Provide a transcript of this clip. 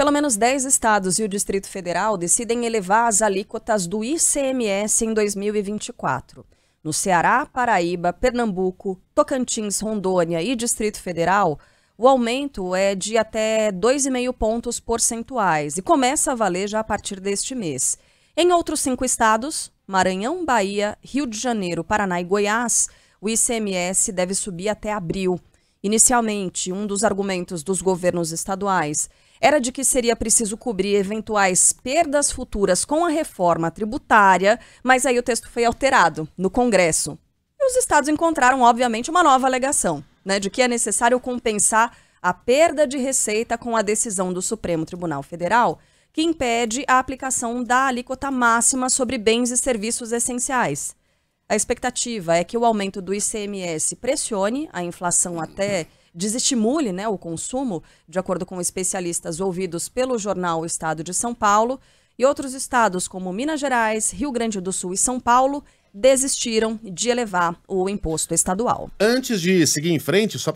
Pelo menos 10 estados e o Distrito Federal decidem elevar as alíquotas do ICMS em 2024. No Ceará, Paraíba, Pernambuco, Tocantins, Rondônia e Distrito Federal, o aumento é de até 2,5 pontos percentuais e começa a valer já a partir deste mês. Em outros cinco estados, Maranhão, Bahia, Rio de Janeiro, Paraná e Goiás, o ICMS deve subir até abril. Inicialmente, um dos argumentos dos governos estaduais era de que seria preciso cobrir eventuais perdas futuras com a reforma tributária, mas aí o texto foi alterado no Congresso. E os estados encontraram, obviamente, uma nova alegação, né, de que é necessário compensar a perda de receita com a decisão do Supremo Tribunal Federal, que impede a aplicação da alíquota máxima sobre bens e serviços essenciais. A expectativa é que o aumento do ICMS pressione a inflação até desestimule né, o consumo, de acordo com especialistas ouvidos pelo jornal Estado de São Paulo. E outros estados, como Minas Gerais, Rio Grande do Sul e São Paulo, desistiram de elevar o imposto estadual. Antes de seguir em frente, só